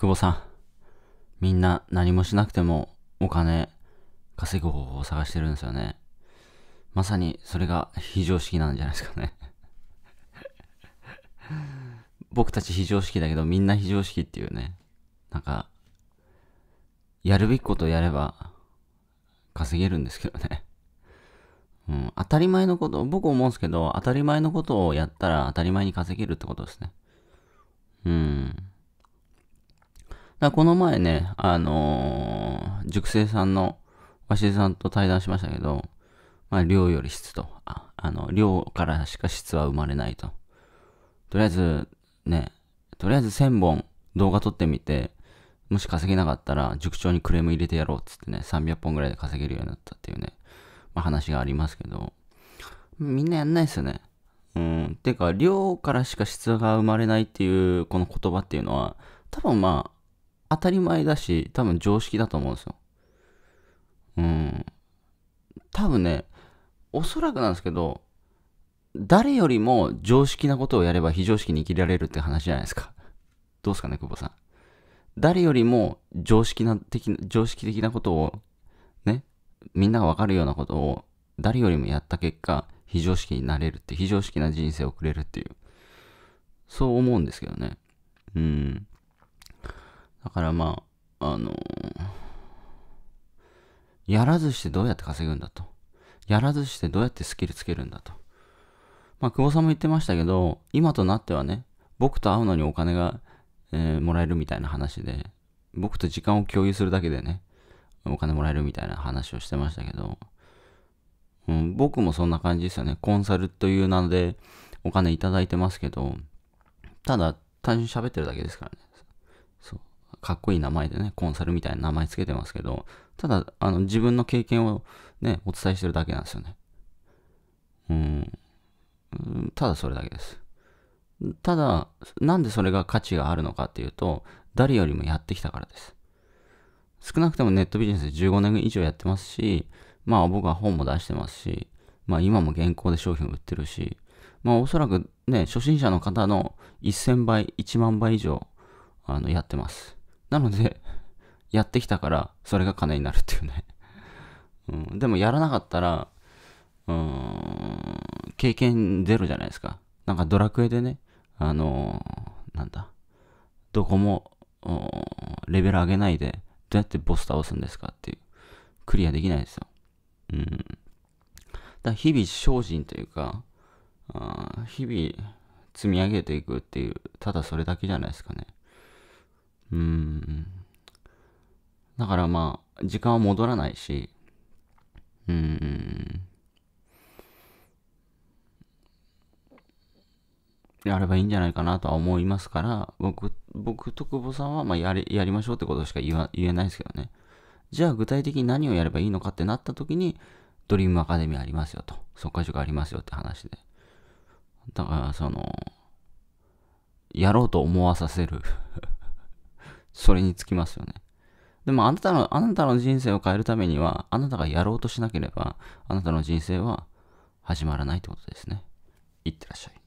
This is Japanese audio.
久保さん、みんな何もしなくてもお金稼ぐ方法を探してるんですよね。まさにそれが非常識なんじゃないですかね 僕たち非常識だけどみんな非常識っていうね。なんか、やるべきことやれば稼げるんですけどね。うん、当たり前のこと、僕思うんですけど、当たり前のことをやったら当たり前に稼げるってことですね。だこの前ね、あのー、塾生さんの、鷲江さんと対談しましたけど、まあ、量より質と。あ、あの、量からしか質は生まれないと。とりあえず、ね、とりあえず1000本動画撮ってみて、もし稼げなかったら、塾長にクレーム入れてやろうっつってね、300本ぐらいで稼げるようになったっていうね、まあ、話がありますけど、みんなやんないですよね。うん。てか、量からしか質が生まれないっていう、この言葉っていうのは、多分まあ、当たり前だし、多分常識だと思うんですよ。うん。多分ね、おそらくなんですけど、誰よりも常識なことをやれば非常識に生きられるって話じゃないですか。どうですかね、久保さん。誰よりも常識な的、常識的なことを、ね、みんながわかるようなことを、誰よりもやった結果、非常識になれるって、非常識な人生を送れるっていう。そう思うんですけどね。うん。だからまあ、あのー、やらずしてどうやって稼ぐんだと。やらずしてどうやってスキルつけるんだと。まあ、久保さんも言ってましたけど、今となってはね、僕と会うのにお金が、えー、もらえるみたいな話で、僕と時間を共有するだけでね、お金もらえるみたいな話をしてましたけど、うん、僕もそんな感じですよね。コンサルという名でお金いただいてますけど、ただ単純に喋ってるだけですからね。そう。かっこいい名前でね、コンサルみたいな名前つけてますけど、ただ、あの、自分の経験をね、お伝えしてるだけなんですよね。うん。ただそれだけです。ただ、なんでそれが価値があるのかっていうと、誰よりもやってきたからです。少なくともネットビジネスで15年以上やってますし、まあ僕は本も出してますし、まあ今も現行で商品を売ってるし、まあおそらくね、初心者の方の1000倍、1万倍以上、あの、やってます。なので、やってきたから、それが金になるっていうね。うん、でもやらなかったら、うん、経験ゼロじゃないですか。なんかドラクエでね、あのー、なんだ、どこも、レベル上げないで、どうやってボス倒すんですかっていう、クリアできないですよ。うん。だ日々精進というか、あ日々積み上げていくっていう、ただそれだけじゃないですかね。だからまあ、時間は戻らないし、うん。やればいいんじゃないかなとは思いますから、僕、僕と久保さんは、まやり、やりましょうってことしか言わ、言えないですけどね。じゃあ具体的に何をやればいいのかってなった時に、ドリームアカデミーありますよと。速化塾ありますよって話で。だから、その、やろうと思わさせる それにつきますよね。でもあなたの、あなたの人生を変えるためには、あなたがやろうとしなければ、あなたの人生は始まらないってことですね。いってらっしゃい。